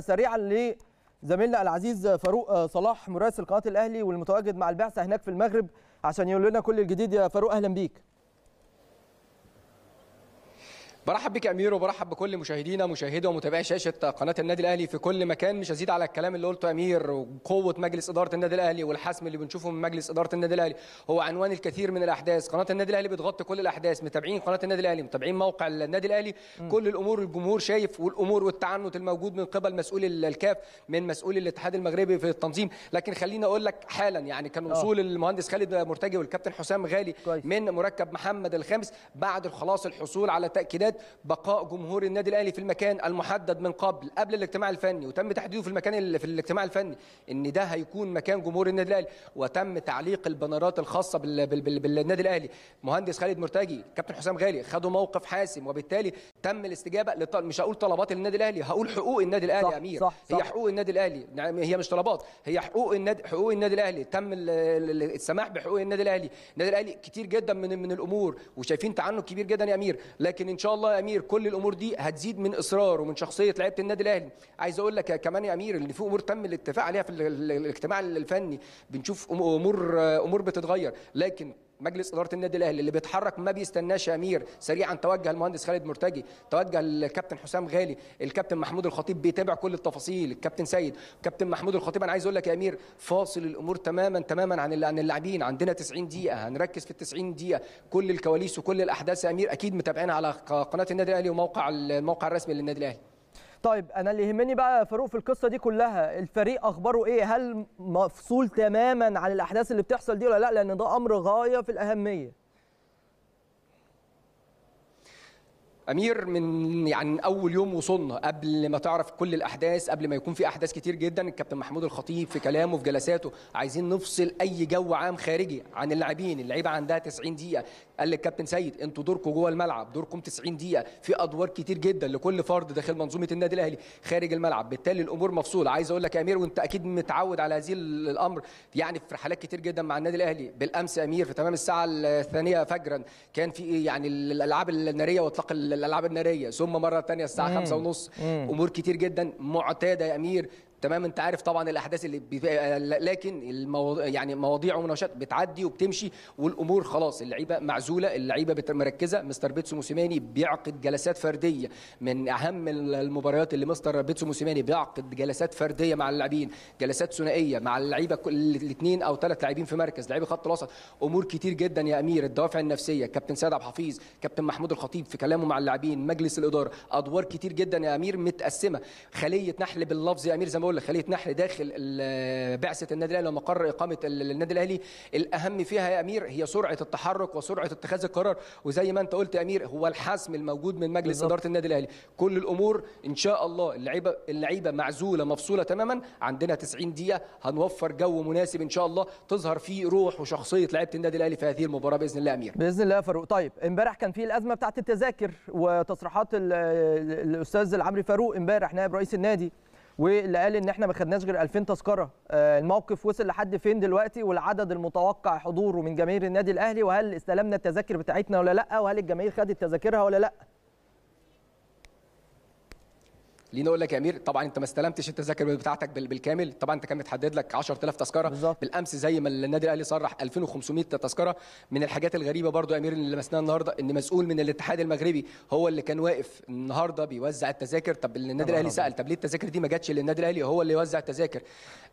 سريعا لزميلنا العزيز فاروق آه، صلاح مراسل قناه الاهلي والمتواجد مع البعثه هناك في المغرب عشان يقول لنا كل الجديد يا فاروق اهلا بيك برحب بك امير وبرحب بكل مشاهدينا مشاهدي ومتابعي شاشه قناه النادي الاهلي في كل مكان مش هزيد على الكلام اللي قلته امير وقوه مجلس اداره النادي الاهلي والحسم اللي بنشوفه من مجلس اداره النادي الاهلي هو عنوان الكثير من الاحداث قناه النادي الاهلي بتغطي كل الاحداث متابعين قناه النادي الاهلي متابعين موقع النادي الاهلي كل الامور الجمهور شايف والامور والتعنت الموجود من قبل مسؤول الكاف من مسؤول الاتحاد المغربي في التنظيم لكن خليني اقول لك حالا يعني كان آه. وصول المهندس خالد مرتجي والكابتن حسام غالي من مركب محمد الخامس بعد خلاص الحصول على تاكيدات بقاء جمهور النادي الاهلي في المكان المحدد من قبل قبل الاجتماع الفني وتم تحديده في المكان اللي في الاجتماع الفني ان ده هيكون مكان جمهور النادي الاهلي وتم تعليق البنرات الخاصه بال... بال... بال... بالنادي الاهلي مهندس خالد مرتجي كابتن حسام غالي خدوا موقف حاسم وبالتالي تم الاستجابه لط... مش هقول طلبات النادي الاهلي هقول حقوق النادي الاهلي صح يا امير صح صح هي حقوق النادي الاهلي نعم، هي مش طلبات هي حقوق النادي حقوق النادي الاهلي تم السماح بحقوق النادي الاهلي النادي الاهلي كتير جدا من من الامور وشايفين تعنت كبير جدا يا امير لكن ان شاء الله الله يا امير كل الامور دي هتزيد من اصرار ومن شخصيه لعيبه النادي الاهلي عايز اقول لك كمان يا امير ان في امور تم الاتفاق عليها في الاجتماع الفني بنشوف امور امور بتتغير لكن مجلس اداره النادي الاهلي اللي بيتحرك ما بيستناش امير سريعا توجه المهندس خالد مرتجي توجه الكابتن حسام غالي الكابتن محمود الخطيب بيتابع كل التفاصيل الكابتن سيد كابتن محمود الخطيب انا عايز اقول لك يا امير فاصل الامور تماما تماما عن عن اللاعبين عندنا 90 دقيقه هنركز في ال 90 دقيقه كل الكواليس وكل الاحداث يا امير اكيد متابعينها على قناه النادي الاهلي وموقع الموقع الرسمي للنادي الاهلي طيب انا اللي يهمني بقى فاروق في القصه دي كلها الفريق اخباره ايه هل مفصول تماما عن الاحداث اللي بتحصل دي ولا لا لان ده امر غايه في الاهميه امير من يعني اول يوم وصلنا قبل ما تعرف كل الاحداث قبل ما يكون في احداث كتير جدا الكابتن محمود الخطيب في كلامه في جلساته عايزين نفصل اي جو عام خارجي عن اللاعبين اللعيبه عندها 90 دقيقه قال للكابتن سيد انتوا دوركم جوه الملعب دوركم 90 دقيقه في ادوار كتير جدا لكل فرد داخل منظومه النادي الاهلي خارج الملعب بالتالي الامور مفصوله عايز اقول لك يا امير وانت اكيد متعود على هذه الامر يعني في رحلات كتير جدا مع النادي الاهلي بالامس امير في تمام الساعه الثانيه فجرا كان في يعني الالعاب الناريه واطلاق الالعاب الناريه ثم مره ثانيه الساعه 5:30 امور كتير جدا معتاده يا امير تمام انت عارف طبعا الاحداث اللي بي... لكن المو... يعني مواضيع ومناوشات بتعدي وبتمشي والامور خلاص اللعيبه معزوله اللعيبه مركزه مستر بيتسو موسيماني بيعقد جلسات فرديه من اهم المباريات اللي مستر بيتسو موسيماني بيعقد جلسات فرديه مع اللاعبين جلسات ثنائيه مع اللعيبه كل الاثنين او ثلاث لاعبين في مركز لعيبه خط الوسط امور كتير جدا يا امير الدوافع النفسيه كابتن سيد عبد الحفيظ كابتن محمود الخطيب في كلامه مع اللاعبين مجلس الاداره ادوار كتير جدا يا امير متقسمه خليه نحل باللفظ يا امير زي ما دول خليه نحل داخل بعثه النادي الاهلي ومقر اقامه النادي الاهلي الاهم فيها يا امير هي سرعه التحرك وسرعه اتخاذ القرار وزي ما انت قلت يا امير هو الحسم الموجود من مجلس اداره النادي الاهلي كل الامور ان شاء الله اللعيبه اللعيبه معزوله مفصوله تماما عندنا 90 دقيقه هنوفر جو مناسب ان شاء الله تظهر فيه روح وشخصيه لعيبه النادي الاهلي في هذه المباراه باذن الله يا امير باذن الله يا فاروق طيب امبارح كان في الازمه بتاعه التذاكر وتصريحات الاستاذ العمري فاروق امبارح نائب رئيس النادي واللي قال ان احنا ما خدناش غير 2000 تذكره آه، الموقف وصل لحد فين دلوقتي والعدد المتوقع حضوره من جماهير النادي الاهلي وهل استلمنا التذاكر بتاعتنا ولا لا وهل الجماهير خدت تذاكرها ولا لا لينا اقول لك يا امير طبعا انت ما استلمتش انت التذاكر بتاعتك بالكامل طبعا انت كان متحدد لك 10000 تذكره بالزبط. بالامس زي ما النادي الاهلي صرح 2500 تذكره من الحاجات الغريبه برضو يا امير اللي لمسناها النهارده ان مسؤول من الاتحاد المغربي هو اللي كان واقف النهارده بيوزع التذاكر طب النادي الاهلي سال طب ليه التذاكر دي ما جاتش للنادي الاهلي هو اللي يوزع التذاكر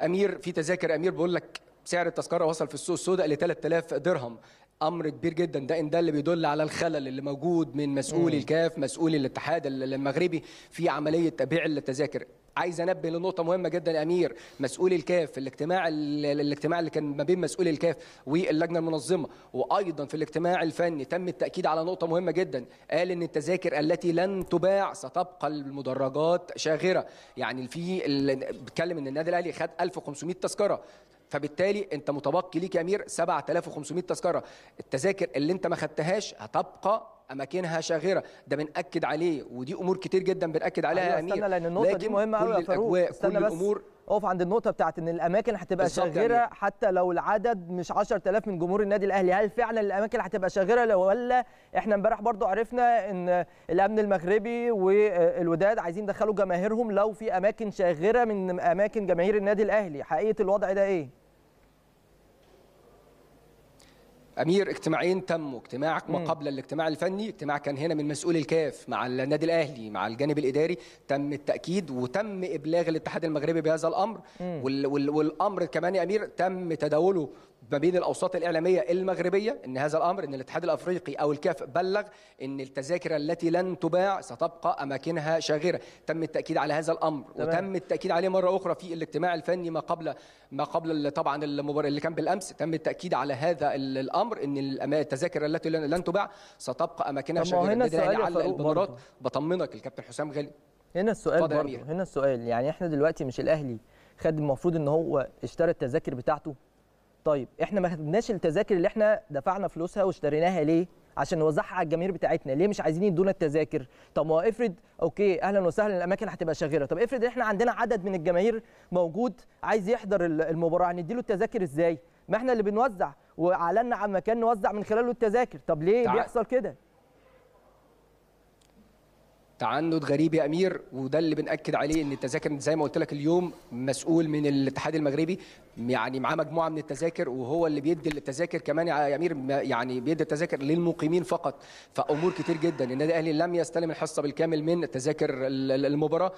امير في تذاكر امير بيقول لك سعر التذكره وصل في السوق السوداء ل 3000 درهم امر كبير جدا ده ان ده اللي بيدل على الخلل اللي موجود من مسؤول الكاف مسؤول الاتحاد المغربي في عمليه بيع التذاكر عايز انبه لنقطه مهمه جدا يا امير مسؤول الكاف الاجتماع الاجتماع اللي كان ما بين مسؤول الكاف واللجنه المنظمه وايضا في الاجتماع الفني تم التاكيد على نقطه مهمه جدا قال ان التذاكر التي لن تباع ستبقى المدرجات شاغره يعني في بيتكلم ان النادي الاهلي خد 1500 تذكره فبالتالي انت متبقي ليك يا امير 7500 تذكره التذاكر اللي انت ما خدتهاش هتبقى اماكنها شاغره ده بناكد عليه ودي امور كتير جدا بناكد عليها أيوة، يا امير استنى لان النقطه دي مهمه قوي يا فاروق استنى بس اقف عند النقطه بتاعت ان الاماكن هتبقى شاغره يعني. حتى لو العدد مش 10000 من جمهور النادي الاهلي هل فعلا الاماكن هتبقى شاغره لو ولا احنا امبارح برضو عرفنا ان الامن المغربي والوداد عايزين يدخلوا جماهيرهم لو في اماكن شاغره من اماكن جماهير النادي الاهلي حقيقه الوضع ده ايه امير اجتماعين تموا اجتماعك ما قبل الاجتماع الفني اجتماع كان هنا من مسؤول الكاف مع النادي الاهلي مع الجانب الاداري تم التاكيد وتم ابلاغ الاتحاد المغربي بهذا الامر وال وال والامر كمان يا امير تم تداوله ما بين الاوساط الاعلاميه المغربيه ان هذا الامر ان الاتحاد الافريقي او الكاف بلغ ان التذاكر التي لن تباع ستبقى اماكنها شاغره تم التاكيد على هذا الامر تمام. وتم التاكيد عليه مره اخرى في الاجتماع الفني ما قبل ما قبل طبعا المباراه اللي كان بالامس تم التاكيد على هذا الامر الامر ان التذاكر التي لن تباع ستبقى اماكنها شغاله هنا السؤال على الامارات بطمنك الكابتن حسام غالي هنا السؤال برضه هنا السؤال يعني احنا دلوقتي مش الاهلي خد المفروض ان هو اشترى التذاكر بتاعته طيب احنا ما خدناش التذاكر اللي احنا دفعنا فلوسها واشتريناها ليه عشان نوزعها على الجماهير بتاعتنا ليه مش عايزين يدونا التذاكر طب ما افرض اوكي اهلا وسهلا الاماكن هتبقى شاغره طب افرض احنا عندنا عدد من الجماهير موجود عايز يحضر المباراه له التذاكر ازاي ما احنا اللي بنوزع واعلنا عن مكان نوزع من خلاله التذاكر طب ليه تع... بيحصل كده تعنت غريب يا امير وده اللي بناكد عليه ان التذاكر زي ما قلت لك اليوم مسؤول من الاتحاد المغربي يعني معاه مجموعه من التذاكر وهو اللي بيدي التذاكر كمان يا امير يعني بيدي التذاكر للمقيمين فقط فامور كتير جدا النادي الاهلي لم يستلم الحصه بالكامل من تذاكر المباراه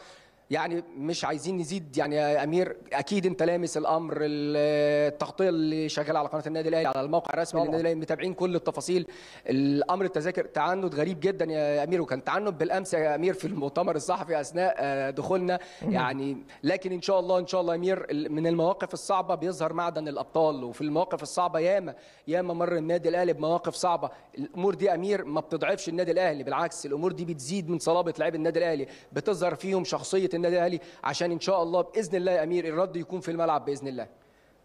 يعني مش عايزين نزيد يعني يا امير اكيد انت لامس الامر التغطيه اللي شغاله على قناه النادي الاهلي على الموقع الرسمي للنادي الاهلي متابعين كل التفاصيل الامر التذاكر تعنت غريب جدا يا امير وكان تعنت بالامس يا امير في المؤتمر الصحفي اثناء آه، دخولنا يعني لكن ان شاء الله ان شاء الله يا امير من المواقف الصعبه بيظهر معدن الابطال وفي المواقف الصعبه ياما ياما مر النادي الاهلي بمواقف صعبه الامور دي يا امير ما بتضعفش النادي الاهلي بالعكس الامور دي بتزيد من صلابه لعيب النادي الاهلي بتظهر فيهم شخصيه النادي الاهلي عشان ان شاء الله باذن الله يا امير الرد يكون في الملعب باذن الله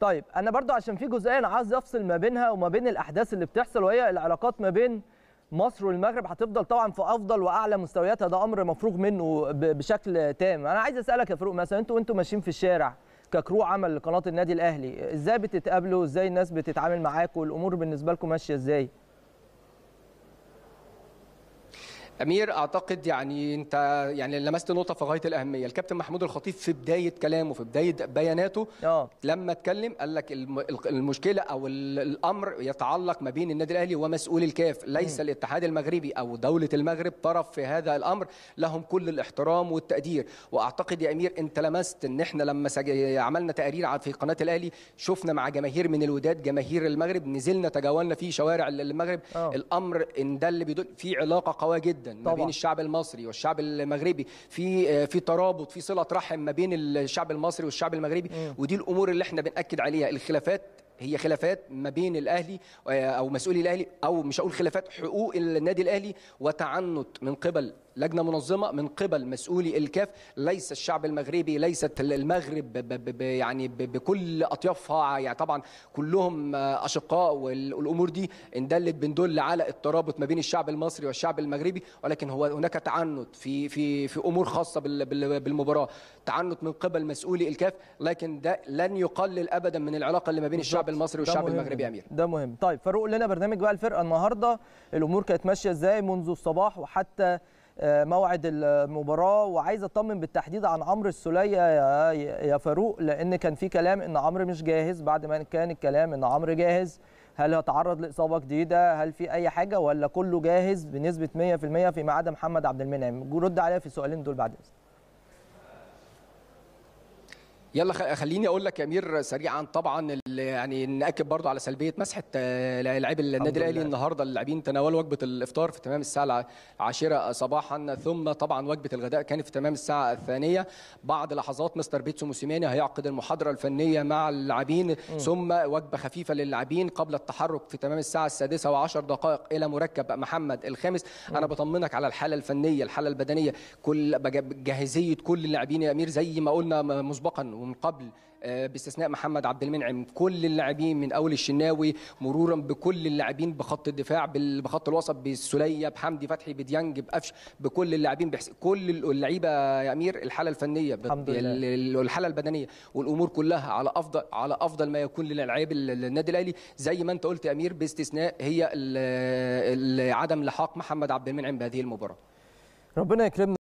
طيب انا برضو عشان في جزئيه انا عايز افصل ما بينها وما بين الاحداث اللي بتحصل وهي العلاقات ما بين مصر والمغرب هتفضل طبعا في افضل واعلى مستوياتها ده امر مفروغ منه بشكل تام انا عايز اسالك يا فاروق مثلا انتوا وانتوا ماشيين في الشارع ككرو عمل لقناه النادي الاهلي ازاي بتتقابلوا ازاي الناس بتتعامل معاكم والامور بالنسبه لكم ماشيه ازاي امير اعتقد يعني انت يعني لمست نقطه في غايه الاهميه الكابتن محمود الخطيب في بدايه كلامه في بدايه بياناته أوه. لما اتكلم قال لك المشكله او الامر يتعلق ما بين النادي الاهلي ومسؤول الكاف ليس م. الاتحاد المغربي او دوله المغرب طرف في هذا الامر لهم كل الاحترام والتقدير واعتقد يا امير انت لمست ان احنا لما عملنا تقارير في قناه الاهلي شفنا مع جماهير من الوداد جماهير المغرب نزلنا تجولنا في شوارع المغرب أوه. الامر ان ده اللي بيدل في علاقه قويه جدا طبعا. ما بين الشعب المصري والشعب المغربي في آه، في ترابط في صله رحم ما بين الشعب المصري والشعب المغربي ودي الامور اللي احنا بناكد عليها الخلافات هي خلافات ما بين الاهلي آه، او مسؤولي الاهلي او مش هقول خلافات حقوق النادي الاهلي وتعنت من قبل لجنه منظمه من قبل مسؤولي الكاف ليس الشعب المغربي ليست المغرب بـ بـ بـ يعني بكل اطيافها يعني طبعا كلهم آه، اشقاء والامور دي اندلت بندل على الترابط ما بين الشعب المصري والشعب المغربي ولكن هو هناك تعنت في في في امور خاصه بالمباراه تعنت من قبل مسؤولي الكاف لكن ده لن يقلل ابدا من العلاقه اللي ما بين الشعب المصري والشعب المغربي امير ده مهم طيب فاروق لنا برنامج بقى الفرقه النهارده الامور كانت ماشيه ازاي منذ الصباح وحتى آه، موعد المباراه وعايز اطمن بالتحديد عن عمرو السوليه يا يا فاروق لان كان في كلام ان عمرو مش جاهز بعد ما كان الكلام ان عمرو جاهز هل هتعرض لاصابه جديده هل في اي حاجه ولا كله جاهز بنسبه 100% فيما عدا محمد عبد المنعم رد عليا في السؤالين دول بعد اذنك يلا خليني اقول لك يا امير سريعا طبعا يعني ناكد برضه على سلبيه مسحه آه، لاعب النادي الاهلي النهارده اللاعبين تناولوا وجبه الافطار في تمام الساعه العاشرة صباحا ثم طبعا وجبه الغداء كانت في تمام الساعه الثانيه بعد لحظات مستر بيتسو موسيماني هيعقد المحاضره الفنيه مع اللاعبين ثم وجبه خفيفه للاعبين قبل التحرك في تمام الساعه السادسة وعشر دقائق الى مركب محمد الخامس م. انا بطمنك على الحاله الفنيه الحاله البدنيه كل جاهزيه كل اللاعبين يا امير زي ما قلنا مسبقا ومن قبل آه، باستثناء محمد عبد المنعم كل اللاعبين من اول الشناوي مرورا بكل اللاعبين بخط الدفاع بخط الوسط بالسليه بحمدي فتحي بديانج بقفش بكل اللاعبين كل اللعيبه يا امير الحاله الفنيه الحمد لله. الحاله البدنيه والامور كلها على افضل على افضل ما يكون للعيب النادي الاهلي زي ما انت قلت يا امير باستثناء هي عدم لحاق محمد عبد المنعم بهذه المباراه ربنا يكرمنا